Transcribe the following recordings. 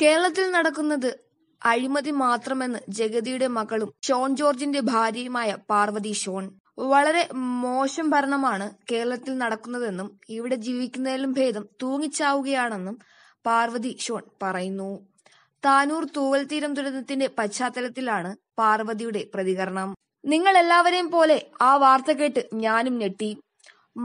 കേരളത്തിൽ നടക്കുന്നത് അഴിമതി മാത്രമെന്ന് ജഗതിയുടെ മകളും ഷോൺ ജോർജിന്റെ ഭാര്യയുമായ പാർവതി ഷോൺ വളരെ മോശം ഭരണമാണ് കേരളത്തിൽ നടക്കുന്നതെന്നും ഇവിടെ ജീവിക്കുന്നതിലും ഭേദം തൂങ്ങിച്ചാവുകയാണെന്നും പാർവതി ഷോൺ പറയുന്നു താനൂർ തൂവൽ തീരം ദുരന്തത്തിന്റെ പശ്ചാത്തലത്തിലാണ് പാർവതിയുടെ പ്രതികരണം നിങ്ങൾ എല്ലാവരെയും പോലെ ആ വാർത്ത കേട്ട് ഞാനും ഞെട്ടി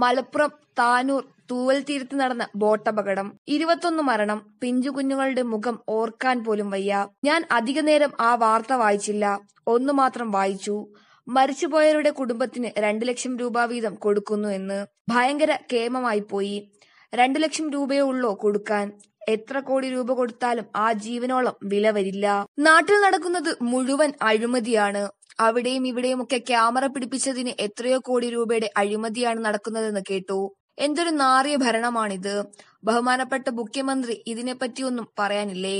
മലപ്പുറം താനൂർ തൂവൽ തീരത്ത് നടന്ന ബോട്ടപകടം ഇരുപത്തൊന്ന് മരണം പിഞ്ചുകുഞ്ഞുങ്ങളുടെ മുഖം ഓർക്കാൻ പോലും വയ്യ ഞാൻ അധിക നേരം ആ വാർത്ത വായിച്ചില്ല ഒന്നു മാത്രം വായിച്ചു മരിച്ചുപോയവരുടെ കുടുംബത്തിന് രണ്ടു ലക്ഷം രൂപ വീതം കൊടുക്കുന്നു എന്ന് ഭയങ്കര കേമമായി പോയി രണ്ടു ലക്ഷം രൂപയേ ഉള്ളോ കൊടുക്കാൻ എത്ര കോടി രൂപ കൊടുത്താലും ആ ജീവനോളം വില വരില്ല നാട്ടിൽ നടക്കുന്നത് മുഴുവൻ അഴിമതിയാണ് അവിടെയും ഇവിടെയുമൊക്കെ ക്യാമറ പിടിപ്പിച്ചതിന് എത്രയോ കോടി രൂപയുടെ അഴിമതിയാണ് നടക്കുന്നതെന്ന് കേട്ടു എന്തൊരു നാറിയ ഭരണമാണിത് ബഹുമാനപ്പെട്ട മുഖ്യമന്ത്രി ഇതിനെപ്പറ്റിയൊന്നും പറയാനില്ലേ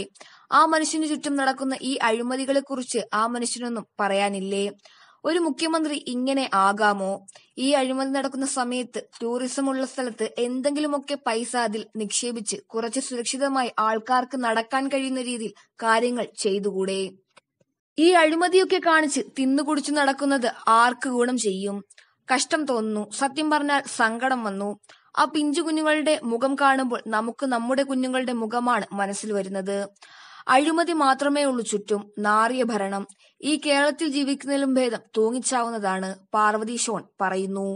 ആ മനുഷ്യന് ചുറ്റും നടക്കുന്ന ഈ അഴിമതികളെ കുറിച്ച് ആ മനുഷ്യനൊന്നും പറയാനില്ലേ ഒരു മുഖ്യമന്ത്രി ഇങ്ങനെ ആകാമോ ഈ അഴിമതി നടക്കുന്ന സമയത്ത് ടൂറിസം ഉള്ള സ്ഥലത്ത് എന്തെങ്കിലുമൊക്കെ പൈസ അതിൽ നിക്ഷേപിച്ച് കുറച്ച് സുരക്ഷിതമായി ആൾക്കാർക്ക് നടക്കാൻ കഴിയുന്ന രീതിയിൽ കാര്യങ്ങൾ ചെയ്തുകൂടെ ഈ അഴിമതിയൊക്കെ കാണിച്ച് തിന്നുകുടിച്ചു നടക്കുന്നത് ആർക്ക് ഗുണം ചെയ്യും കഷ്ടം തോന്നുന്നു സത്യം പറഞ്ഞാൽ സങ്കടം വന്നു ആ പിഞ്ചു കുഞ്ഞുങ്ങളുടെ മുഖം കാണുമ്പോൾ നമുക്ക് നമ്മുടെ കുഞ്ഞുങ്ങളുടെ മുഖമാണ് മനസ്സിൽ വരുന്നത് അഴിമതി മാത്രമേ ഉള്ളൂ ചുറ്റും നാറിയ ഭരണം ഈ കേരളത്തിൽ ജീവിക്കുന്നതിലും ഭേദം തൂങ്ങിച്ചാവുന്നതാണ് പാർവതി ഷോൺ പറയുന്നു